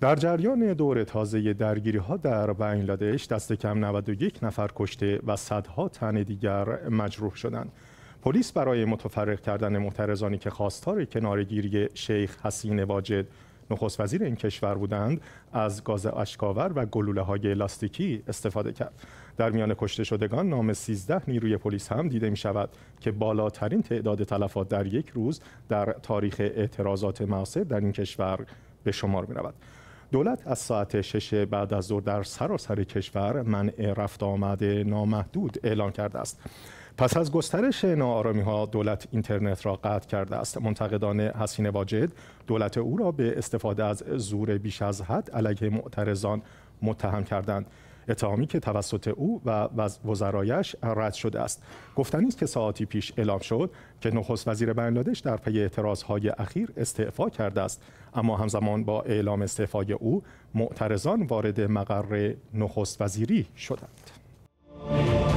در جریان دور تازه درگیری ها در بنگلادش دست کم 91 نفر کشته و صدها تن دیگر مجروح شدند. پلیس برای متفرق کردن معترضانی که خواستار کنارگیری شیخ حسین واجد نخست وزیر این کشور بودند از گاز اشکاور و گلوله های لاستیکی استفاده کرد در میان کشته شدگان نام 13 نیروی پلیس هم دیده می شود که بالاترین تعداد تلفات در یک روز در تاریخ اعتراضات معاصر در این کشور به شمار می رود دولت از ساعت شش بعد از ظهر در سراسر کشور منع رفت آمد نامحدود اعلام کرده است پس از گسترش ناآرامی ها دولت اینترنت را قطع کرده است منتقدان حسین واجد دولت او را به استفاده از زور بیش از حد علیه معترضان متهم کردند اتهامی که توسط او و وزرایش رد شده است گفتنی است که ساعتی پیش اعلام شد که نخست وزیر بنگلادش در پی های اخیر استعفا کرده است اما همزمان با اعلام استعفای او معترضان وارد مقر نخست وزیری شدند